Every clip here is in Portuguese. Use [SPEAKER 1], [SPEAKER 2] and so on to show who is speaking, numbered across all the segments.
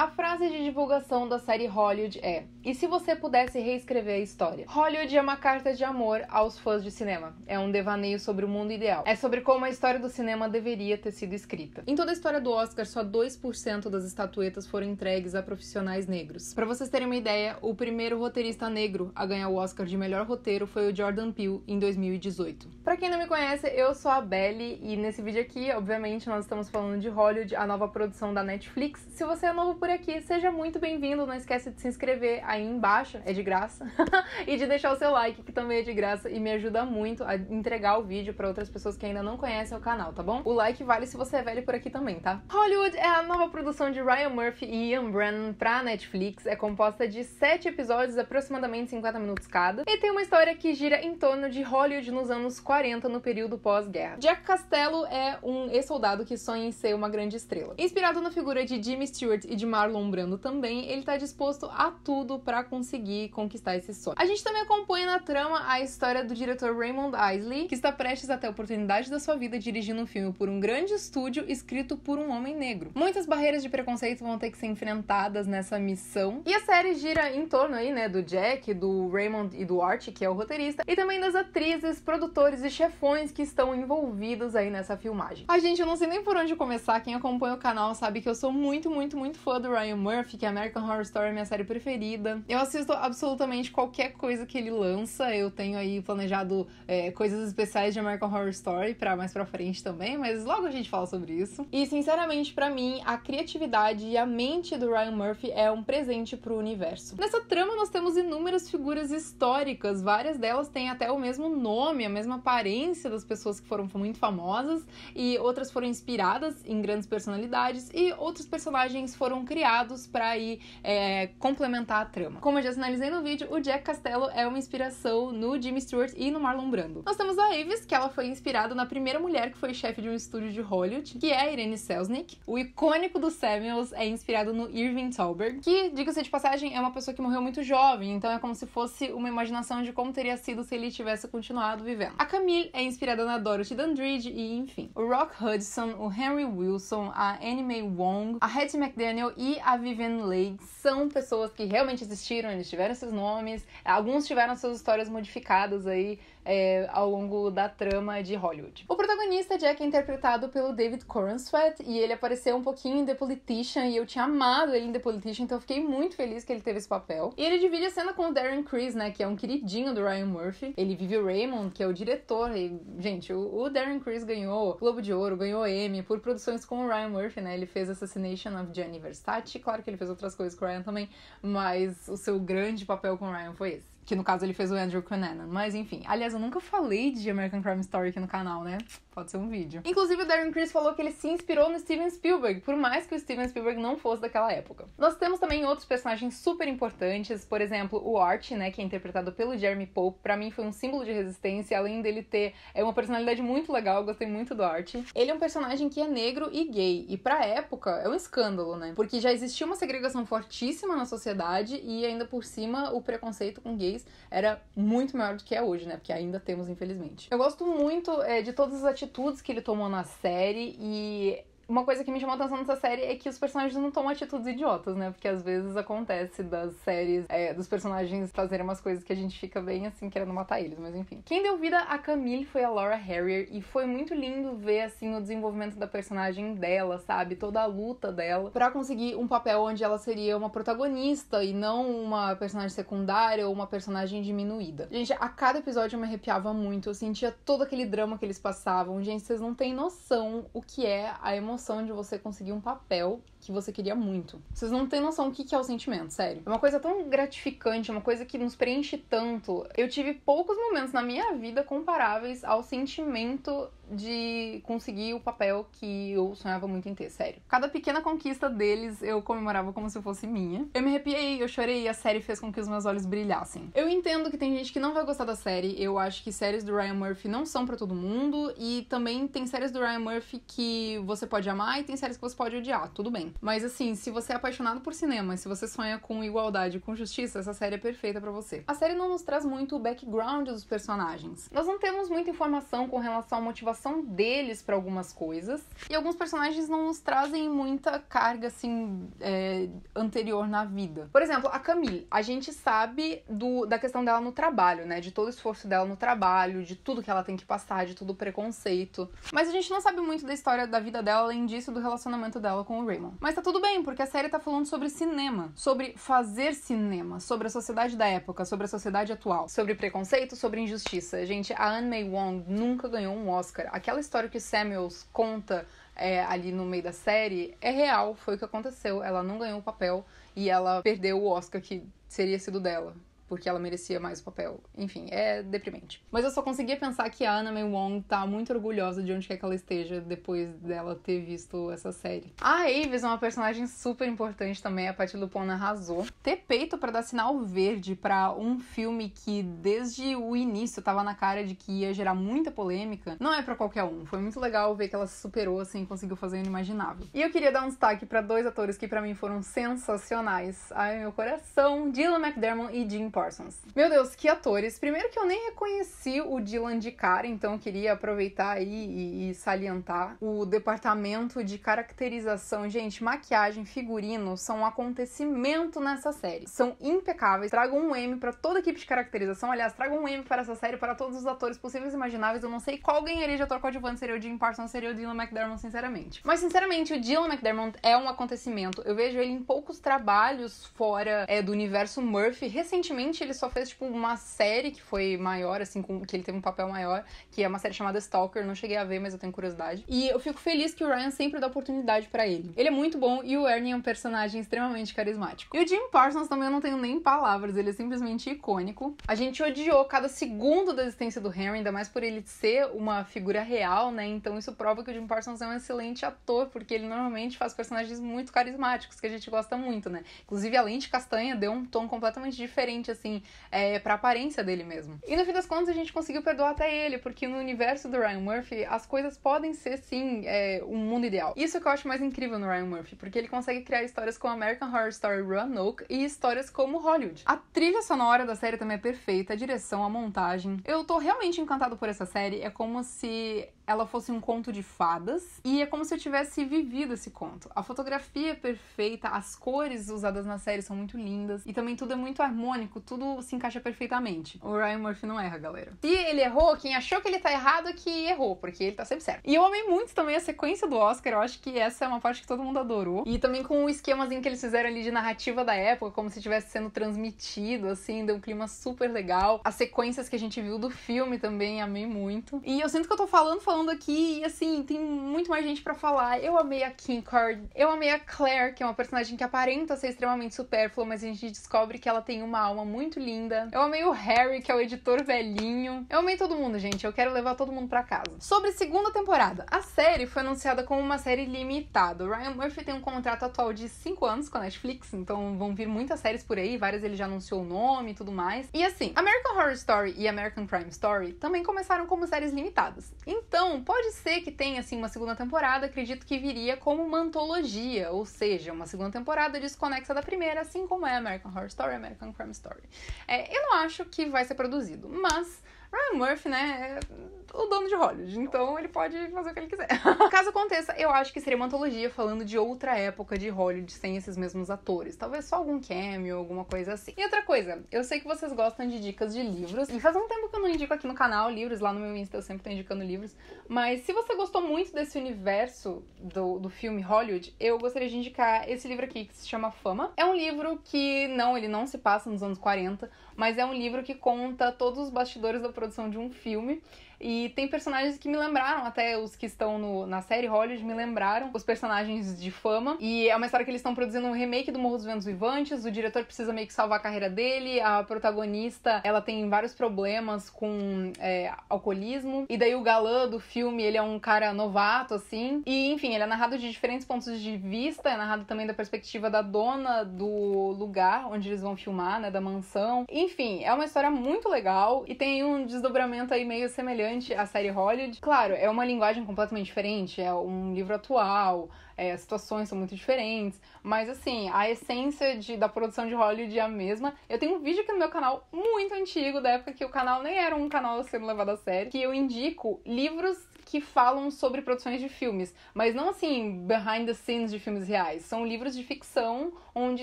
[SPEAKER 1] a frase de divulgação da série Hollywood é: E se você pudesse reescrever a história? Hollywood é uma carta de amor aos fãs de cinema. É um devaneio sobre o mundo ideal. É sobre como a história do cinema deveria ter sido escrita. Em toda a história do Oscar, só 2% das estatuetas foram entregues a profissionais negros. Para vocês terem uma ideia, o primeiro roteirista negro a ganhar o Oscar de melhor roteiro foi o Jordan Peele em 2018. Para quem não me conhece, eu sou a Belly e nesse vídeo aqui, obviamente, nós estamos falando de Hollywood, a nova produção da Netflix. Se você é novo por aqui, seja muito bem-vindo. Não esquece de se inscrever aí embaixo, é de graça, e de deixar o seu like, que também é de graça e me ajuda muito a entregar o vídeo para outras pessoas que ainda não conhecem o canal, tá bom? O like vale se você é velho por aqui também, tá? Hollywood é a nova produção de Ryan Murphy e Ian Brennan pra Netflix. É composta de sete episódios, aproximadamente 50 minutos cada, e tem uma história que gira em torno de Hollywood nos anos 40, no período pós-guerra. Jack Castello é um ex-soldado que sonha em ser uma grande estrela. Inspirado na figura de Jimmy Stewart e de Marlon vislumbrando também, ele está disposto a tudo para conseguir conquistar esse sonho. A gente também acompanha na trama a história do diretor Raymond Isley, que está prestes a ter a oportunidade da sua vida dirigindo um filme por um grande estúdio escrito por um homem negro. Muitas barreiras de preconceito vão ter que ser enfrentadas nessa missão. E a série gira em torno aí, né, do Jack, do Raymond e do Art, que é o roteirista, e também das atrizes, produtores e chefões que estão envolvidos aí nessa filmagem. A gente, eu não sei nem por onde começar, quem acompanha o canal sabe que eu sou muito, muito, muito fã do Ryan Murphy, que é American Horror Story é minha série preferida. Eu assisto absolutamente qualquer coisa que ele lança. Eu tenho aí planejado é, coisas especiais de American Horror Story para mais pra frente também, mas logo a gente fala sobre isso. E sinceramente, para mim, a criatividade e a mente do Ryan Murphy é um presente pro universo. Nessa trama nós temos inúmeras figuras históricas, várias delas têm até o mesmo nome, a mesma aparência das pessoas que foram muito famosas e outras foram inspiradas em grandes personalidades e outros personagens foram criados dados para ir é, complementar a trama. Como eu já sinalizei no vídeo, o Jack Castello é uma inspiração no Jimmy Stewart e no Marlon Brando. Nós temos a Avis, que ela foi inspirada na primeira mulher que foi chefe de um estúdio de Hollywood, que é a Irene Selznick. O icônico do Samuels é inspirado no Irving Thalberg, que, diga-se de passagem, é uma pessoa que morreu muito jovem, então é como se fosse uma imaginação de como teria sido se ele tivesse continuado vivendo. A Camille é inspirada na Dorothy Dandridge e, enfim. O Rock Hudson, o Henry Wilson, a Annie Mae Wong, a Hattie McDaniel e a Vivian Leigh são pessoas que realmente existiram, eles tiveram seus nomes, alguns tiveram suas histórias modificadas aí é, ao longo da trama de Hollywood. O protagonista Jack é interpretado pelo David Cornsweet e ele apareceu um pouquinho em The Politician e eu tinha amado ele em The Politician, então eu fiquei muito feliz que ele teve esse papel. E ele divide a cena com o Darren Criss, né, que é um queridinho do Ryan Murphy. Ele vive o Raymond, que é o diretor. E, gente, o, o Darren Criss ganhou Globo de Ouro, ganhou Emmy por produções com o Ryan Murphy, né? Ele fez Assassination of Gianni Versace, claro que ele fez outras coisas com o Ryan também, mas o seu grande papel com o Ryan foi esse. Que no caso ele fez o Andrew Cunanan. Mas enfim. Aliás, eu nunca falei de American Crime Story aqui no canal, né? Pode ser um vídeo. Inclusive, o Darren Chris falou que ele se inspirou no Steven Spielberg, por mais que o Steven Spielberg não fosse daquela época. Nós temos também outros personagens super importantes, por exemplo, o Art, né? Que é interpretado pelo Jeremy Pope. Pra mim foi um símbolo de resistência, além dele ter é uma personalidade muito legal, eu gostei muito do Art. Ele é um personagem que é negro e gay. E pra época é um escândalo, né? Porque já existia uma segregação fortíssima na sociedade e ainda por cima o preconceito com gays era muito maior do que é hoje, né? Porque ainda temos, infelizmente. Eu gosto muito é, de todas as atitudes que ele tomou na série e uma coisa que me chamou a atenção nessa série é que os personagens não tomam atitudes idiotas, né? Porque às vezes acontece das séries, é, dos personagens fazerem umas coisas que a gente fica bem assim, querendo matar eles, mas enfim. Quem deu vida a Camille foi a Laura Harrier e foi muito lindo ver, assim, o desenvolvimento da personagem dela, sabe? Toda a luta dela para conseguir um papel onde ela seria uma protagonista e não uma personagem secundária ou uma personagem diminuída. Gente, a cada episódio eu me arrepiava muito, eu sentia todo aquele drama que eles passavam. Gente, vocês não têm noção o que é a emoção noção de você conseguir um papel que você queria muito. Vocês não têm noção do que é o sentimento, sério. É uma coisa tão gratificante, uma coisa que nos preenche tanto. Eu tive poucos momentos na minha vida comparáveis ao sentimento de conseguir o papel que eu sonhava muito em ter, sério. Cada pequena conquista deles eu comemorava como se fosse minha. Eu me arrepiei, eu chorei e a série fez com que os meus olhos brilhassem. Eu entendo que tem gente que não vai gostar da série, eu acho que séries do Ryan Murphy não são para todo mundo e também tem séries do Ryan Murphy que você pode amar e tem séries que você pode odiar, tudo bem. Mas assim, se você é apaixonado por cinema, se você sonha com igualdade, com justiça, essa série é perfeita para você. A série não nos traz muito o background dos personagens. Nós não temos muita informação com relação à motivação deles para algumas coisas. E alguns personagens não nos trazem muita carga, assim, é, anterior na vida. Por exemplo, a Camille. A gente sabe do, da questão dela no trabalho, né? De todo o esforço dela no trabalho, de tudo que ela tem que passar, de todo o preconceito. Mas a gente não sabe muito da história da vida dela, além disso, do relacionamento dela com o Raymond. Mas tá tudo bem, porque a série tá falando sobre cinema, sobre fazer cinema, sobre a sociedade da época, sobre a sociedade atual, sobre preconceito, sobre injustiça. Gente, a Anne May Wong nunca ganhou um Oscar. Aquela história que o Samuels conta é, ali no meio da série é real, foi o que aconteceu. Ela não ganhou o papel e ela perdeu o Oscar que seria sido dela porque ela merecia mais o papel. Enfim, é deprimente. Mas eu só conseguia pensar que a Anna May Wong tá muito orgulhosa de onde quer que ela esteja depois dela ter visto essa série. A Avis é uma personagem super importante também, a Paty Lupona arrasou. Ter peito para dar sinal verde para um filme que desde o início tava na cara de que ia gerar muita polêmica, não é para qualquer um. Foi muito legal ver que ela se superou assim, conseguiu fazer o inimaginável. E eu queria dar um destaque para dois atores que para mim foram sensacionais. Ai, meu coração, Dylan McDermott e Jim Paul. Parsons. Meu Deus, que atores! Primeiro que eu nem reconheci o Dylan de cara, então queria aproveitar aí e, e salientar o departamento de caracterização, gente, maquiagem, figurino são um acontecimento nessa série. São impecáveis. Trago um M para toda a equipe de caracterização. Aliás, trago um M para essa série para todos os atores possíveis e imagináveis. Eu não sei qual ganharia de ator coadjuvante seria o Jim Parsons, seria o Dylan McDermott, sinceramente. Mas sinceramente, o Dylan McDermott é um acontecimento. Eu vejo ele em poucos trabalhos fora é, do universo Murphy. Recentemente ele só fez, tipo, uma série que foi maior, assim, com, que ele teve um papel maior, que é uma série chamada Stalker, não cheguei a ver, mas eu tenho curiosidade. E eu fico feliz que o Ryan sempre dá oportunidade para ele. Ele é muito bom e o Ernie é um personagem extremamente carismático. E o Jim Parsons também eu não tenho nem palavras, ele é simplesmente icônico. A gente odiou cada segundo da existência do Henry, ainda mais por ele ser uma figura real, né? Então isso prova que o Jim Parsons é um excelente ator, porque ele normalmente faz personagens muito carismáticos, que a gente gosta muito, né? Inclusive a lente castanha deu um tom completamente diferente, assim assim, é, pra aparência dele mesmo. E no fim das contas, a gente conseguiu perdoar até ele, porque no universo do Ryan Murphy, as coisas podem ser, sim, é, um mundo ideal. Isso é que eu acho mais incrível no Ryan Murphy, porque ele consegue criar histórias como American Horror Story Roanoke e histórias como Hollywood. A trilha sonora da série também é perfeita, a direção, a montagem. Eu tô realmente encantado por essa série, é como se ela fosse um conto de fadas e é como se eu tivesse vivido esse conto. A fotografia é perfeita, as cores usadas na série são muito lindas e também tudo é muito harmônico, tudo se encaixa perfeitamente. O Ryan Murphy não erra, galera. Se ele errou, quem achou que ele tá errado é que errou, porque ele tá sempre certo. E eu amei muito também a sequência do Oscar, eu acho que essa é uma parte que todo mundo adorou. E também com o esquemazinho que eles fizeram ali de narrativa da época, como se estivesse sendo transmitido, assim, deu um clima super legal. As sequências que a gente viu do filme também amei muito. E eu sinto que eu tô falando, falando falando aqui e assim, tem muito mais gente para falar. Eu amei a Kim Card, eu amei a Claire, que é uma personagem que aparenta ser extremamente supérflua, mas a gente descobre que ela tem uma alma muito linda. Eu amei o Harry, que é o editor velhinho. Eu amei todo mundo, gente. Eu quero levar todo mundo para casa. Sobre segunda temporada. A série foi anunciada como uma série limitada. O Ryan Murphy tem um contrato atual de 5 anos com a Netflix, então vão vir muitas séries por aí, várias ele já anunciou o nome e tudo mais. E assim, American Horror Story e American Crime Story também começaram como séries limitadas. Então, então, pode ser que tenha assim uma segunda temporada, acredito que viria como uma antologia, ou seja, uma segunda temporada desconexa da primeira, assim como é American Horror Story, American Crime Story. É, eu não acho que vai ser produzido, mas Ryan ah, é Murphy, né, é o dono de Hollywood, então ele pode fazer o que ele quiser. Caso aconteça, eu acho que seria uma antologia falando de outra época de Hollywood sem esses mesmos atores. Talvez só algum cameo, alguma coisa assim. E outra coisa, eu sei que vocês gostam de dicas de livros, e faz um tempo que eu não indico aqui no canal livros, lá no meu Insta eu sempre tô indicando livros, mas se você gostou muito desse universo do, do filme Hollywood, eu gostaria de indicar esse livro aqui que se chama Fama. É um livro que, não, ele não se passa nos anos 40, mas é um livro que conta todos os bastidores da produção de um filme e tem personagens que me lembraram, até os que estão no, na série Hollywood me lembraram, os personagens de fama. E é uma história que eles estão produzindo um remake do Morro dos Ventos Vivantes. O diretor precisa meio que salvar a carreira dele. A protagonista, ela tem vários problemas com é, alcoolismo. E daí o galã do filme, ele é um cara novato, assim. E enfim, ele é narrado de diferentes pontos de vista. É narrado também da perspectiva da dona do lugar onde eles vão filmar, né? Da mansão. Enfim, é uma história muito legal. E tem um desdobramento aí meio semelhante a série Hollywood. Claro, é uma linguagem completamente diferente, é um livro atual, é, as situações são muito diferentes, mas assim, a essência de, da produção de Hollywood é a mesma. Eu tenho um vídeo aqui no meu canal muito antigo, da época que o canal nem era um canal sendo levado a sério, que eu indico livros que falam sobre produções de filmes, mas não assim behind the scenes de filmes reais. São livros de ficção onde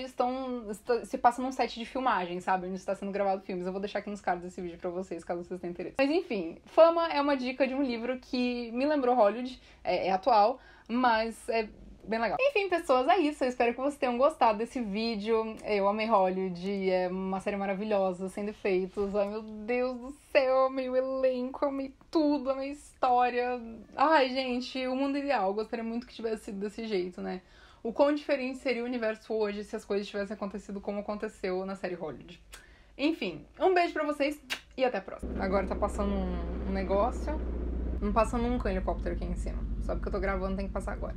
[SPEAKER 1] estão se passa num set de filmagem, sabe, onde está sendo gravado filmes. Eu vou deixar aqui nos cards esse vídeo para vocês, caso vocês tenham interesse. Mas enfim, Fama é uma dica de um livro que me lembrou Hollywood, é, é atual, mas é bem legal. Enfim, pessoas, é isso. Eu espero que vocês tenham gostado desse vídeo. Eu amei Hollywood, é uma série maravilhosa, sem defeitos. Ai, meu Deus do céu, amei o elenco, amei tudo, amei a história. Ai, gente, o mundo ideal. Eu gostaria muito que tivesse sido desse jeito, né? O quão diferente seria o universo hoje se as coisas tivessem acontecido como aconteceu na série Hollywood. Enfim, um beijo pra vocês e até a próxima. Agora tá passando um negócio. Não passa nunca um helicóptero aqui em cima. só porque eu tô gravando, tem que passar agora.